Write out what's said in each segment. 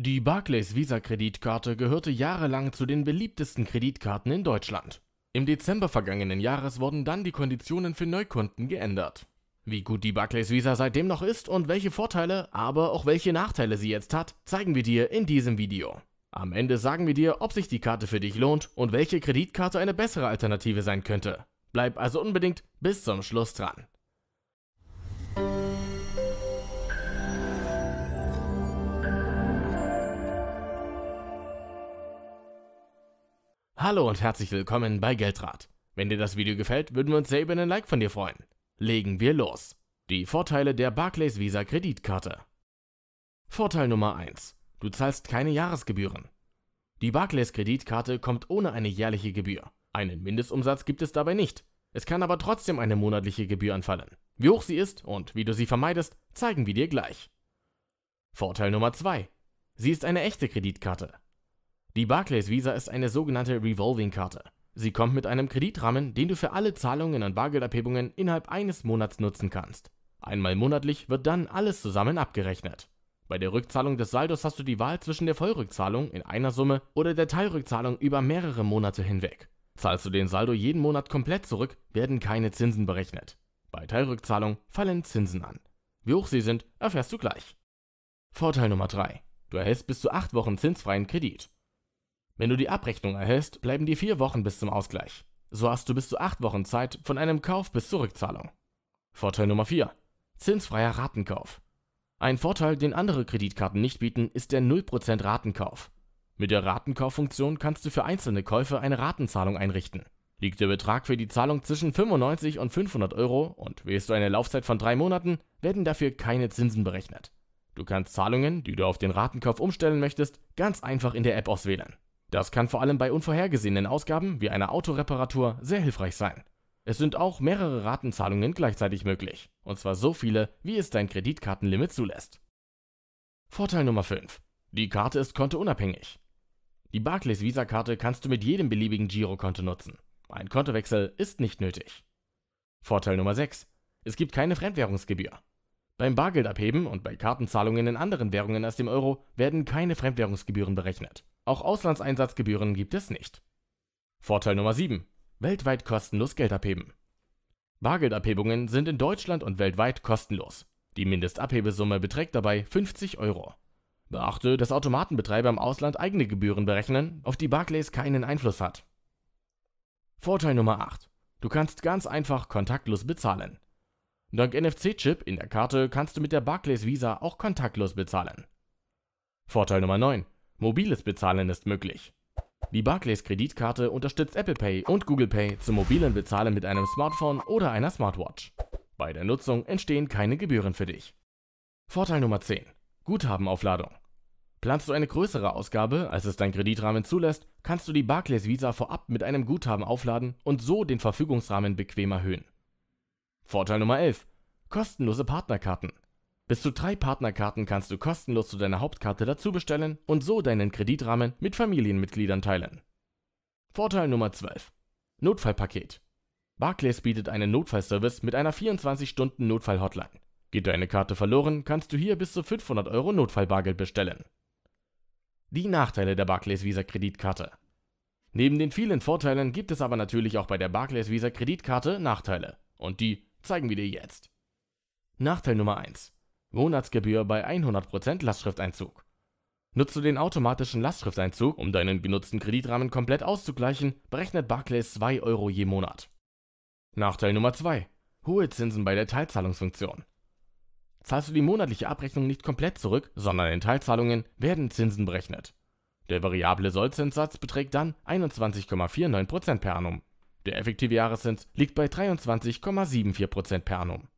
Die Barclays Visa Kreditkarte gehörte jahrelang zu den beliebtesten Kreditkarten in Deutschland. Im Dezember vergangenen Jahres wurden dann die Konditionen für Neukunden geändert. Wie gut die Barclays Visa seitdem noch ist und welche Vorteile, aber auch welche Nachteile sie jetzt hat, zeigen wir dir in diesem Video. Am Ende sagen wir dir, ob sich die Karte für dich lohnt und welche Kreditkarte eine bessere Alternative sein könnte. Bleib also unbedingt bis zum Schluss dran. Hallo und herzlich willkommen bei Geldrat. Wenn dir das Video gefällt, würden wir uns sehr über einen Like von dir freuen. Legen wir los. Die Vorteile der Barclays Visa Kreditkarte. Vorteil Nummer 1. Du zahlst keine Jahresgebühren. Die Barclays Kreditkarte kommt ohne eine jährliche Gebühr. Einen Mindestumsatz gibt es dabei nicht. Es kann aber trotzdem eine monatliche Gebühr anfallen. Wie hoch sie ist und wie du sie vermeidest, zeigen wir dir gleich. Vorteil Nummer 2. Sie ist eine echte Kreditkarte. Die Barclays Visa ist eine sogenannte Revolving-Karte. Sie kommt mit einem Kreditrahmen, den du für alle Zahlungen und Bargeldabhebungen innerhalb eines Monats nutzen kannst. Einmal monatlich wird dann alles zusammen abgerechnet. Bei der Rückzahlung des Saldos hast du die Wahl zwischen der Vollrückzahlung in einer Summe oder der Teilrückzahlung über mehrere Monate hinweg. Zahlst du den Saldo jeden Monat komplett zurück, werden keine Zinsen berechnet. Bei Teilrückzahlung fallen Zinsen an. Wie hoch sie sind, erfährst du gleich. Vorteil Nummer 3. Du erhältst bis zu 8 Wochen zinsfreien Kredit. Wenn du die Abrechnung erhältst, bleiben dir vier Wochen bis zum Ausgleich. So hast du bis zu acht Wochen Zeit von einem Kauf bis zur Rückzahlung. Vorteil Nummer 4. Zinsfreier Ratenkauf. Ein Vorteil, den andere Kreditkarten nicht bieten, ist der 0% Ratenkauf. Mit der Ratenkauffunktion kannst du für einzelne Käufe eine Ratenzahlung einrichten. Liegt der Betrag für die Zahlung zwischen 95 und 500 Euro und wählst du eine Laufzeit von drei Monaten, werden dafür keine Zinsen berechnet. Du kannst Zahlungen, die du auf den Ratenkauf umstellen möchtest, ganz einfach in der App auswählen. Das kann vor allem bei unvorhergesehenen Ausgaben wie einer Autoreparatur sehr hilfreich sein. Es sind auch mehrere Ratenzahlungen gleichzeitig möglich, und zwar so viele, wie es dein Kreditkartenlimit zulässt. Vorteil Nummer 5. Die Karte ist kontounabhängig. Die Barclays Visa-Karte kannst du mit jedem beliebigen Girokonto nutzen. Ein Kontowechsel ist nicht nötig. Vorteil Nummer 6. Es gibt keine Fremdwährungsgebühr. Beim Bargeldabheben und bei Kartenzahlungen in anderen Währungen als dem Euro werden keine Fremdwährungsgebühren berechnet. Auch Auslandseinsatzgebühren gibt es nicht. Vorteil Nummer 7. Weltweit kostenlos Geld abheben. Bargeldabhebungen sind in Deutschland und weltweit kostenlos. Die Mindestabhebesumme beträgt dabei 50 Euro. Beachte, dass Automatenbetreiber im Ausland eigene Gebühren berechnen, auf die Barclays keinen Einfluss hat. Vorteil Nummer 8. Du kannst ganz einfach kontaktlos bezahlen. Dank NFC-Chip in der Karte kannst du mit der Barclays Visa auch kontaktlos bezahlen. Vorteil Nummer 9. Mobiles Bezahlen ist möglich. Die Barclays Kreditkarte unterstützt Apple Pay und Google Pay zum mobilen Bezahlen mit einem Smartphone oder einer Smartwatch. Bei der Nutzung entstehen keine Gebühren für dich. Vorteil Nummer 10. Guthabenaufladung. Planst du eine größere Ausgabe, als es dein Kreditrahmen zulässt, kannst du die Barclays Visa vorab mit einem Guthaben aufladen und so den Verfügungsrahmen bequem erhöhen. Vorteil Nummer 11. Kostenlose Partnerkarten. Bis zu drei Partnerkarten kannst du kostenlos zu deiner Hauptkarte dazu bestellen und so deinen Kreditrahmen mit Familienmitgliedern teilen. Vorteil Nummer 12. Notfallpaket. Barclays bietet einen Notfallservice mit einer 24-Stunden-Notfall-Hotline. Geht deine Karte verloren, kannst du hier bis zu 500 Euro Notfallbargeld bestellen. Die Nachteile der Barclays Visa Kreditkarte. Neben den vielen Vorteilen gibt es aber natürlich auch bei der Barclays Visa Kreditkarte Nachteile. Und die zeigen wir dir jetzt. Nachteil Nummer 1. Monatsgebühr bei 100% Lastschrifteinzug. Nutze den automatischen Lastschrifteinzug, um deinen genutzten Kreditrahmen komplett auszugleichen, berechnet Barclays 2 Euro je Monat. Nachteil Nummer 2. Hohe Zinsen bei der Teilzahlungsfunktion. Zahlst du die monatliche Abrechnung nicht komplett zurück, sondern in Teilzahlungen, werden Zinsen berechnet. Der variable Sollzinssatz beträgt dann 21,49% per annum. Der effektive Jahreszins liegt bei 23,74% per annum.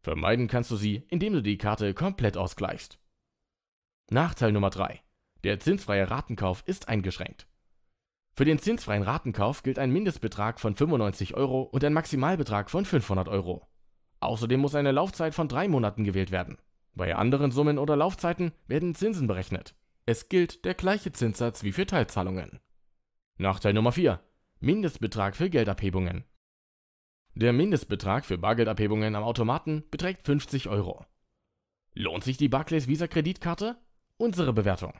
Vermeiden kannst du sie, indem du die Karte komplett ausgleichst. Nachteil Nummer 3. Der zinsfreie Ratenkauf ist eingeschränkt. Für den zinsfreien Ratenkauf gilt ein Mindestbetrag von 95 Euro und ein Maximalbetrag von 500 Euro. Außerdem muss eine Laufzeit von drei Monaten gewählt werden. Bei anderen Summen oder Laufzeiten werden Zinsen berechnet. Es gilt der gleiche Zinssatz wie für Teilzahlungen. Nachteil Nummer 4. Mindestbetrag für Geldabhebungen. Der Mindestbetrag für Bargeldabhebungen am Automaten beträgt 50 Euro. Lohnt sich die Barclays Visa Kreditkarte? Unsere Bewertung.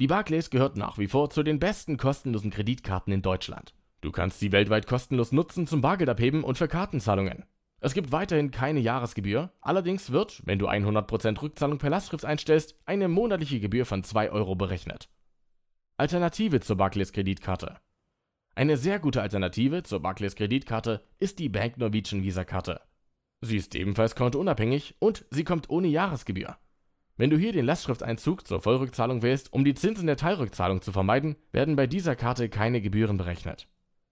Die Barclays gehört nach wie vor zu den besten kostenlosen Kreditkarten in Deutschland. Du kannst sie weltweit kostenlos nutzen zum Bargeldabheben und für Kartenzahlungen. Es gibt weiterhin keine Jahresgebühr, allerdings wird, wenn du 100% Rückzahlung per Lastschrift einstellst, eine monatliche Gebühr von 2 Euro berechnet. Alternative zur Barclays Kreditkarte. Eine sehr gute Alternative zur Barclays Kreditkarte ist die Bank Norwegian Visa Karte. Sie ist ebenfalls kontounabhängig und sie kommt ohne Jahresgebühr. Wenn du hier den Lastschrifteinzug zur Vollrückzahlung wählst, um die Zinsen der Teilrückzahlung zu vermeiden, werden bei dieser Karte keine Gebühren berechnet.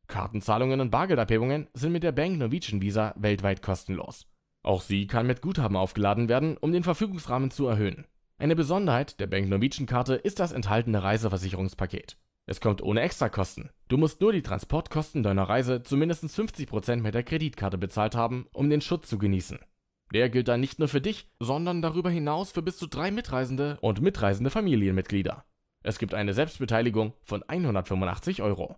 Kartenzahlungen und Bargeldabhebungen sind mit der Bank Norwegian Visa weltweit kostenlos. Auch sie kann mit Guthaben aufgeladen werden, um den Verfügungsrahmen zu erhöhen. Eine Besonderheit der Bank Norwegian Karte ist das enthaltene Reiseversicherungspaket. Es kommt ohne Extrakosten. Du musst nur die Transportkosten deiner Reise zu mindestens 50% mit der Kreditkarte bezahlt haben, um den Schutz zu genießen. Der gilt dann nicht nur für dich, sondern darüber hinaus für bis zu drei Mitreisende und mitreisende Familienmitglieder. Es gibt eine Selbstbeteiligung von 185 Euro.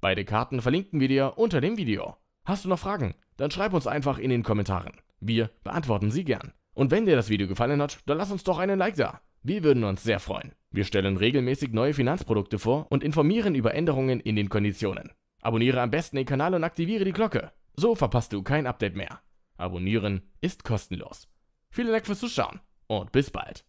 Beide Karten verlinken wir dir unter dem Video. Hast du noch Fragen? Dann schreib uns einfach in den Kommentaren. Wir beantworten sie gern. Und wenn dir das Video gefallen hat, dann lass uns doch einen Like da. Wir würden uns sehr freuen. Wir stellen regelmäßig neue Finanzprodukte vor und informieren über Änderungen in den Konditionen. Abonniere am besten den Kanal und aktiviere die Glocke. So verpasst du kein Update mehr. Abonnieren ist kostenlos. Vielen Dank fürs Zuschauen und bis bald.